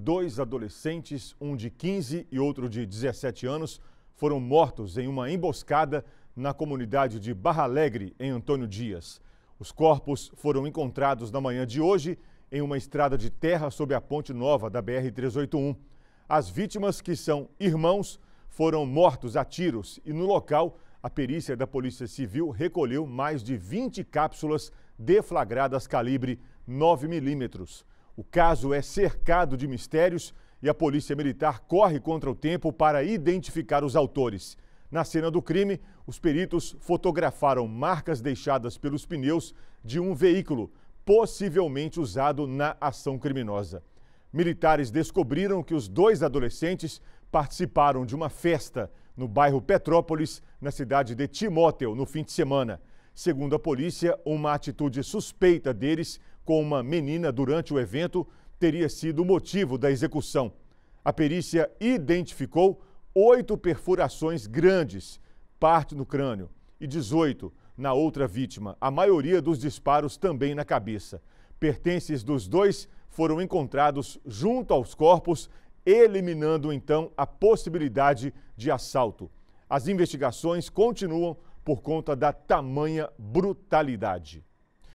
Dois adolescentes, um de 15 e outro de 17 anos, foram mortos em uma emboscada na comunidade de Barra Alegre, em Antônio Dias. Os corpos foram encontrados na manhã de hoje em uma estrada de terra sob a ponte nova da BR-381. As vítimas, que são irmãos, foram mortos a tiros e no local a perícia da Polícia Civil recolheu mais de 20 cápsulas deflagradas calibre 9 milímetros. O caso é cercado de mistérios e a polícia militar corre contra o tempo para identificar os autores. Na cena do crime, os peritos fotografaram marcas deixadas pelos pneus de um veículo, possivelmente usado na ação criminosa. Militares descobriram que os dois adolescentes participaram de uma festa no bairro Petrópolis, na cidade de Timóteo, no fim de semana. Segundo a polícia, uma atitude suspeita deles com uma menina durante o evento teria sido o motivo da execução. A perícia identificou oito perfurações grandes, parte no crânio, e 18 na outra vítima, a maioria dos disparos também na cabeça. Pertences dos dois foram encontrados junto aos corpos, eliminando então a possibilidade de assalto. As investigações continuam por conta da tamanha brutalidade.